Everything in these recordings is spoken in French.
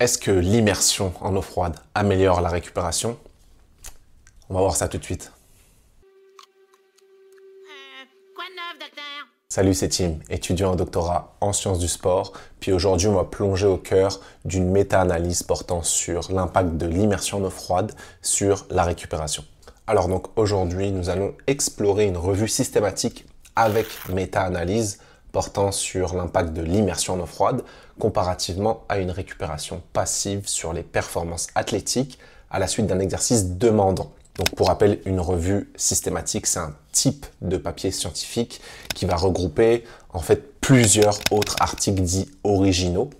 Est-ce que l'immersion en eau froide améliore la récupération On va voir ça tout de suite. Salut, c'est Tim, étudiant en doctorat en sciences du sport. Puis aujourd'hui, on va plonger au cœur d'une méta-analyse portant sur l'impact de l'immersion en eau froide sur la récupération. Alors donc aujourd'hui, nous allons explorer une revue systématique avec méta-analyse portant sur l'impact de l'immersion en eau froide comparativement à une récupération passive sur les performances athlétiques à la suite d'un exercice demandant. Donc pour rappel, une revue systématique, c'est un type de papier scientifique qui va regrouper en fait plusieurs autres articles dits originaux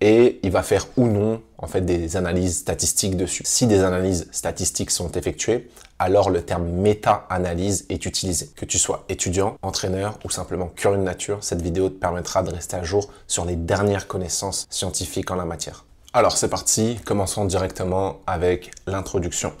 et il va faire ou non en fait des analyses statistiques dessus. Si des analyses statistiques sont effectuées, alors le terme méta-analyse est utilisé. Que tu sois étudiant, entraîneur ou simplement curieux de nature, cette vidéo te permettra de rester à jour sur les dernières connaissances scientifiques en la matière. Alors c'est parti, commençons directement avec l'introduction.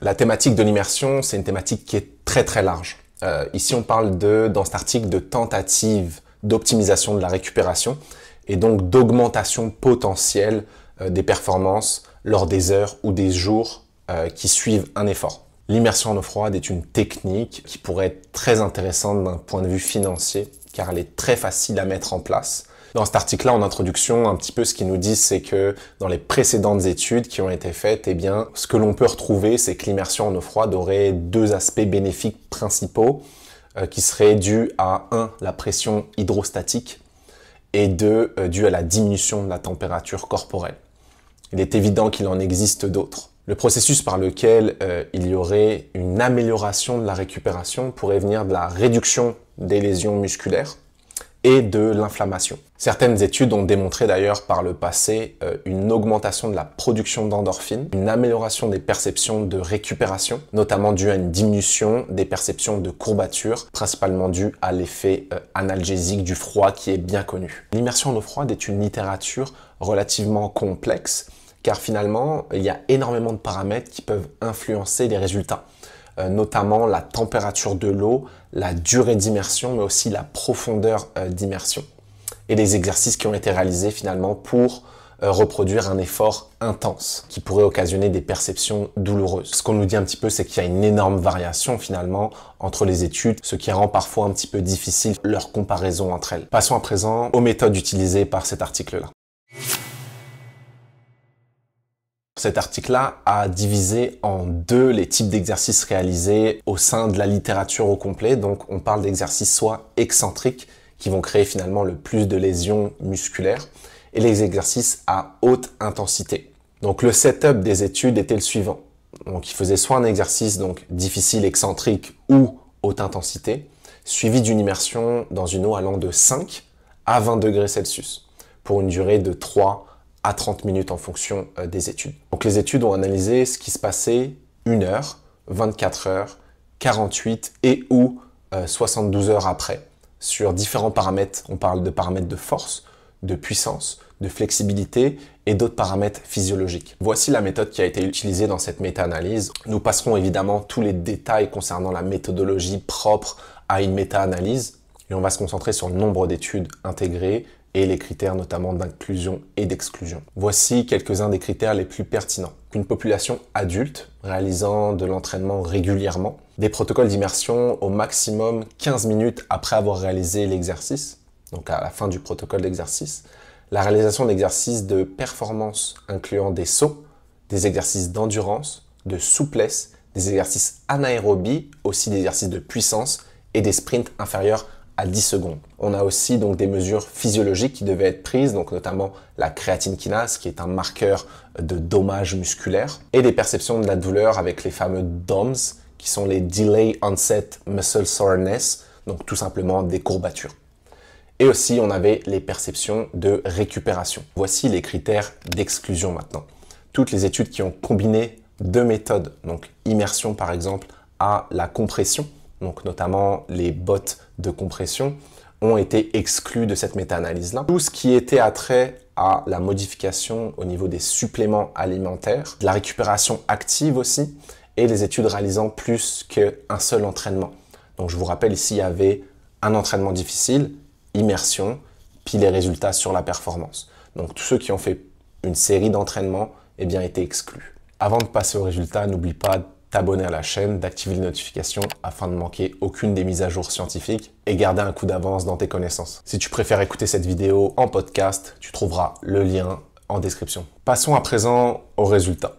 La thématique de l'immersion, c'est une thématique qui est très très large. Euh, ici, on parle de, dans cet article de tentatives d'optimisation de la récupération et donc d'augmentation potentielle euh, des performances lors des heures ou des jours euh, qui suivent un effort. L'immersion en eau froide est une technique qui pourrait être très intéressante d'un point de vue financier car elle est très facile à mettre en place. Dans cet article-là, en introduction, un petit peu ce qu'ils nous disent, c'est que dans les précédentes études qui ont été faites, eh bien, ce que l'on peut retrouver, c'est que l'immersion en eau froide aurait deux aspects bénéfiques principaux. Euh, qui serait dû à 1. la pression hydrostatique et 2. Euh, dû à la diminution de la température corporelle. Il est évident qu'il en existe d'autres. Le processus par lequel euh, il y aurait une amélioration de la récupération pourrait venir de la réduction des lésions musculaires, et de l'inflammation. Certaines études ont démontré d'ailleurs par le passé euh, une augmentation de la production d'endorphines, une amélioration des perceptions de récupération, notamment due à une diminution des perceptions de courbature, principalement due à l'effet euh, analgésique du froid qui est bien connu. L'immersion en eau froide est une littérature relativement complexe car finalement, il y a énormément de paramètres qui peuvent influencer les résultats. Euh, notamment la température de l'eau, la durée d'immersion, mais aussi la profondeur euh, d'immersion, et les exercices qui ont été réalisés finalement pour euh, reproduire un effort intense qui pourrait occasionner des perceptions douloureuses. Ce qu'on nous dit un petit peu, c'est qu'il y a une énorme variation finalement entre les études, ce qui rend parfois un petit peu difficile leur comparaison entre elles. Passons à présent aux méthodes utilisées par cet article-là. Cet article-là a divisé en deux les types d'exercices réalisés au sein de la littérature au complet. Donc on parle d'exercices soit excentriques, qui vont créer finalement le plus de lésions musculaires, et les exercices à haute intensité. Donc le setup des études était le suivant. Donc il faisait soit un exercice donc difficile, excentrique ou haute intensité, suivi d'une immersion dans une eau allant de 5 à 20 degrés Celsius, pour une durée de 3 à 30 minutes en fonction euh, des études. Donc les études ont analysé ce qui se passait 1 heure, 24 heures, 48 et ou 72 euh, heures après sur différents paramètres. On parle de paramètres de force, de puissance, de flexibilité et d'autres paramètres physiologiques. Voici la méthode qui a été utilisée dans cette méta-analyse. Nous passerons évidemment tous les détails concernant la méthodologie propre à une méta-analyse et on va se concentrer sur le nombre d'études intégrées et les critères notamment d'inclusion et d'exclusion. Voici quelques-uns des critères les plus pertinents. Une population adulte réalisant de l'entraînement régulièrement, des protocoles d'immersion au maximum 15 minutes après avoir réalisé l'exercice, donc à la fin du protocole d'exercice, la réalisation d'exercices de performance incluant des sauts, des exercices d'endurance, de souplesse, des exercices anaérobie, aussi des exercices de puissance et des sprints inférieurs à 10 secondes. On a aussi donc des mesures physiologiques qui devaient être prises, donc notamment la créatine kinase qui est un marqueur de dommage musculaire et des perceptions de la douleur avec les fameux DOMS qui sont les delay onset muscle soreness, donc tout simplement des courbatures. Et aussi on avait les perceptions de récupération. Voici les critères d'exclusion maintenant. Toutes les études qui ont combiné deux méthodes, donc immersion par exemple à la compression, donc notamment les bottes de compression, ont été exclus de cette méta-analyse-là. Tout ce qui était trait à la modification au niveau des suppléments alimentaires, de la récupération active aussi, et les études réalisant plus qu'un seul entraînement. Donc je vous rappelle ici, il y avait un entraînement difficile, immersion, puis les résultats sur la performance. Donc tous ceux qui ont fait une série d'entraînements, eh bien, étaient exclus. Avant de passer aux résultats, n'oublie pas t'abonner à la chaîne, d'activer les notifications afin de manquer aucune des mises à jour scientifiques et garder un coup d'avance dans tes connaissances. Si tu préfères écouter cette vidéo en podcast, tu trouveras le lien en description. Passons à présent aux résultats.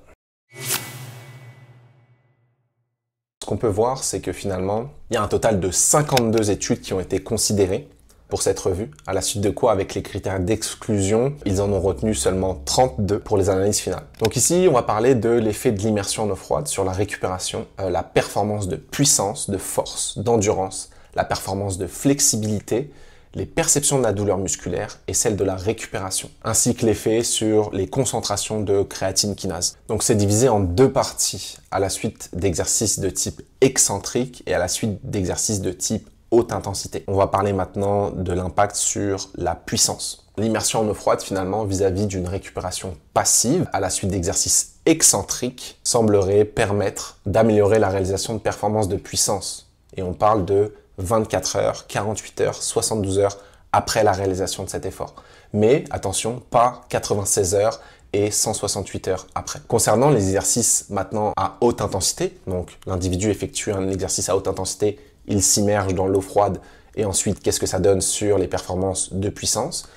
Ce qu'on peut voir, c'est que finalement, il y a un total de 52 études qui ont été considérées pour cette revue, à la suite de quoi, avec les critères d'exclusion, ils en ont retenu seulement 32 pour les analyses finales. Donc ici, on va parler de l'effet de l'immersion en eau froide sur la récupération, euh, la performance de puissance, de force, d'endurance, la performance de flexibilité, les perceptions de la douleur musculaire et celle de la récupération, ainsi que l'effet sur les concentrations de créatine kinase. Donc c'est divisé en deux parties, à la suite d'exercices de type excentrique et à la suite d'exercices de type intensité. On va parler maintenant de l'impact sur la puissance. L'immersion en eau froide finalement vis-à-vis d'une récupération passive à la suite d'exercices excentriques semblerait permettre d'améliorer la réalisation de performances de puissance. Et on parle de 24 heures, 48 heures, 72 heures après la réalisation de cet effort. Mais attention, pas 96 heures et 168 heures après. Concernant les exercices maintenant à haute intensité, donc l'individu effectue un exercice à haute intensité il s'immerge dans l'eau froide et ensuite qu'est-ce que ça donne sur les performances de puissance,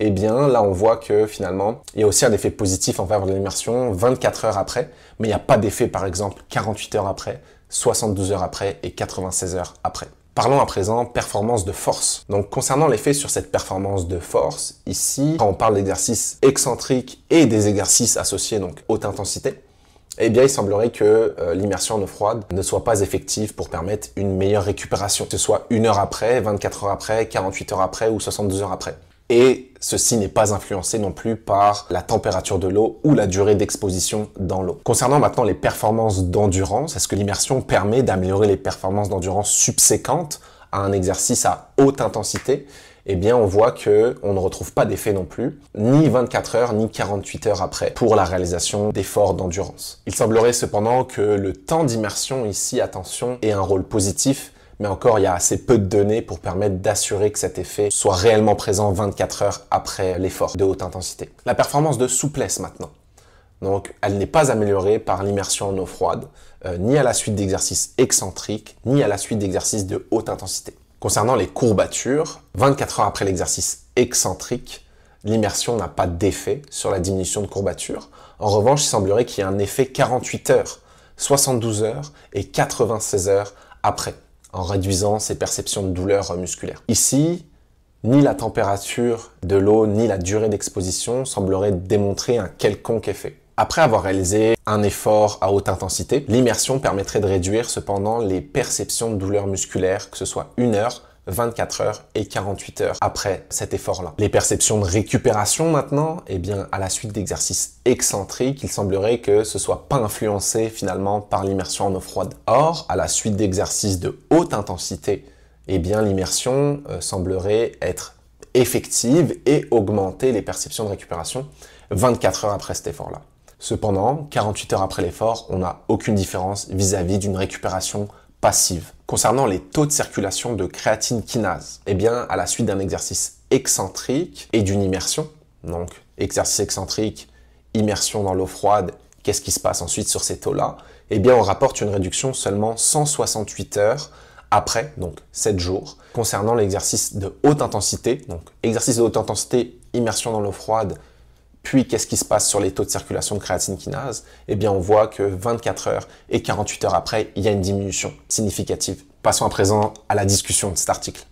eh bien là on voit que finalement il y a aussi un effet positif en faveur de l'immersion 24 heures après, mais il n'y a pas d'effet par exemple 48 heures après, 72 heures après et 96 heures après. Parlons à présent performance de force. Donc concernant l'effet sur cette performance de force, ici quand on parle d'exercices excentriques et des exercices associés donc haute intensité, eh bien, il semblerait que euh, l'immersion en eau froide ne soit pas effective pour permettre une meilleure récupération, que ce soit une heure après, 24 heures après, 48 heures après ou 72 heures après. Et ceci n'est pas influencé non plus par la température de l'eau ou la durée d'exposition dans l'eau. Concernant maintenant les performances d'endurance, est-ce que l'immersion permet d'améliorer les performances d'endurance subséquentes à un exercice à haute intensité eh bien on voit que on ne retrouve pas d'effet non plus, ni 24 heures, ni 48 heures après, pour la réalisation d'efforts d'endurance. Il semblerait cependant que le temps d'immersion ici, attention, ait un rôle positif, mais encore il y a assez peu de données pour permettre d'assurer que cet effet soit réellement présent 24 heures après l'effort de haute intensité. La performance de souplesse maintenant. Donc elle n'est pas améliorée par l'immersion en eau froide, euh, ni à la suite d'exercices excentriques, ni à la suite d'exercices de haute intensité. Concernant les courbatures, 24 heures après l'exercice excentrique, l'immersion n'a pas d'effet sur la diminution de courbature. En revanche, il semblerait qu'il y ait un effet 48 heures, 72 heures et 96 heures après, en réduisant ses perceptions de douleur musculaire. Ici, ni la température de l'eau, ni la durée d'exposition sembleraient démontrer un quelconque effet. Après avoir réalisé un effort à haute intensité, l'immersion permettrait de réduire cependant les perceptions de douleur musculaire, que ce soit 1 heure, 24 heures et 48 heures après cet effort-là. Les perceptions de récupération maintenant, eh bien, à la suite d'exercices excentriques, il semblerait que ce soit pas influencé finalement par l'immersion en eau froide. Or, à la suite d'exercices de haute intensité, eh bien, l'immersion euh, semblerait être effective et augmenter les perceptions de récupération 24 heures après cet effort-là. Cependant, 48 heures après l'effort, on n'a aucune différence vis-à-vis d'une récupération passive. Concernant les taux de circulation de créatine kinase, eh bien, à la suite d'un exercice excentrique et d'une immersion, donc exercice excentrique, immersion dans l'eau froide, qu'est-ce qui se passe ensuite sur ces taux-là Eh bien, on rapporte une réduction seulement 168 heures après, donc 7 jours. Concernant l'exercice de haute intensité, donc exercice de haute intensité, immersion dans l'eau froide, puis, qu'est-ce qui se passe sur les taux de circulation de créatine kinase Eh bien, on voit que 24 heures et 48 heures après, il y a une diminution significative. Passons à présent à la discussion de cet article.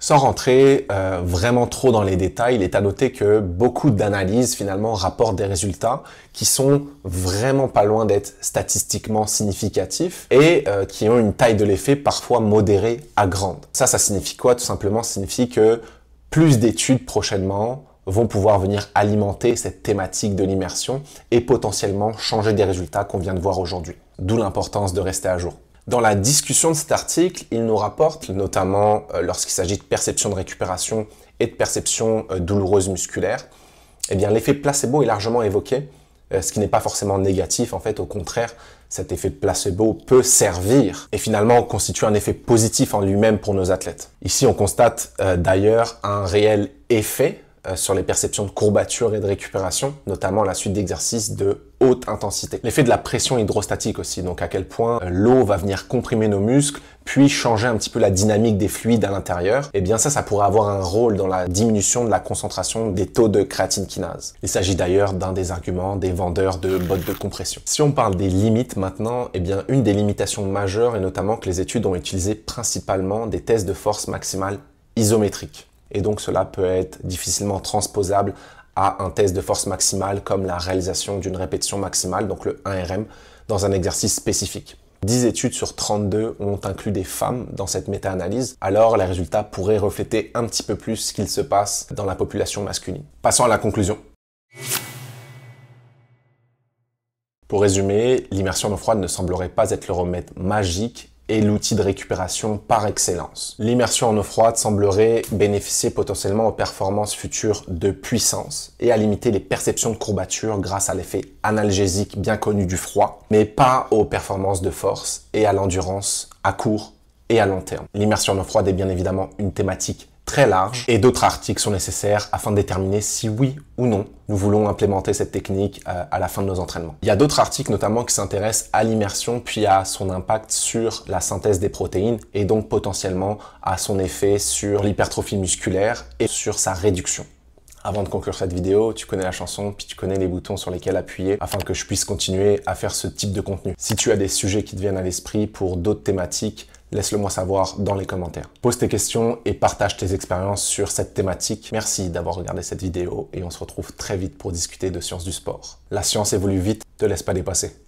Sans rentrer euh, vraiment trop dans les détails, il est à noter que beaucoup d'analyses finalement rapportent des résultats qui sont vraiment pas loin d'être statistiquement significatifs et euh, qui ont une taille de l'effet parfois modérée à grande. Ça, ça signifie quoi Tout simplement, ça signifie que plus d'études prochainement vont pouvoir venir alimenter cette thématique de l'immersion et potentiellement changer des résultats qu'on vient de voir aujourd'hui. D'où l'importance de rester à jour. Dans la discussion de cet article, il nous rapporte, notamment euh, lorsqu'il s'agit de perception de récupération et de perception euh, douloureuse musculaire, eh bien l'effet placebo est largement évoqué, euh, ce qui n'est pas forcément négatif en fait, au contraire, cet effet de placebo peut servir et finalement constituer un effet positif en lui-même pour nos athlètes. Ici, on constate euh, d'ailleurs un réel effet euh, sur les perceptions de courbature et de récupération, notamment à la suite d'exercices de haute intensité. L'effet de la pression hydrostatique aussi, donc à quel point euh, l'eau va venir comprimer nos muscles, puis changer un petit peu la dynamique des fluides à l'intérieur, et eh bien ça, ça pourrait avoir un rôle dans la diminution de la concentration des taux de créatine kinase. Il s'agit d'ailleurs d'un des arguments des vendeurs de bottes de compression. Si on parle des limites maintenant, eh bien une des limitations majeures, est notamment que les études ont utilisé principalement des tests de force maximale isométriques et donc cela peut être difficilement transposable à un test de force maximale comme la réalisation d'une répétition maximale, donc le 1RM, dans un exercice spécifique. 10 études sur 32 ont inclus des femmes dans cette méta-analyse, alors les résultats pourraient refléter un petit peu plus ce qu'il se passe dans la population masculine. Passons à la conclusion. Pour résumer, l'immersion en eau froide ne semblerait pas être le remède magique est l'outil de récupération par excellence. L'immersion en eau froide semblerait bénéficier potentiellement aux performances futures de puissance et à limiter les perceptions de courbature grâce à l'effet analgésique bien connu du froid, mais pas aux performances de force et à l'endurance à court et à long terme. L'immersion en eau froide est bien évidemment une thématique très large et d'autres articles sont nécessaires afin de déterminer si oui ou non nous voulons implémenter cette technique euh, à la fin de nos entraînements. Il y a d'autres articles notamment qui s'intéressent à l'immersion puis à son impact sur la synthèse des protéines et donc potentiellement à son effet sur l'hypertrophie musculaire et sur sa réduction. Avant de conclure cette vidéo, tu connais la chanson, puis tu connais les boutons sur lesquels appuyer afin que je puisse continuer à faire ce type de contenu. Si tu as des sujets qui te viennent à l'esprit pour d'autres thématiques, Laisse-le-moi savoir dans les commentaires. Pose tes questions et partage tes expériences sur cette thématique. Merci d'avoir regardé cette vidéo et on se retrouve très vite pour discuter de sciences du sport. La science évolue vite, te laisse pas dépasser.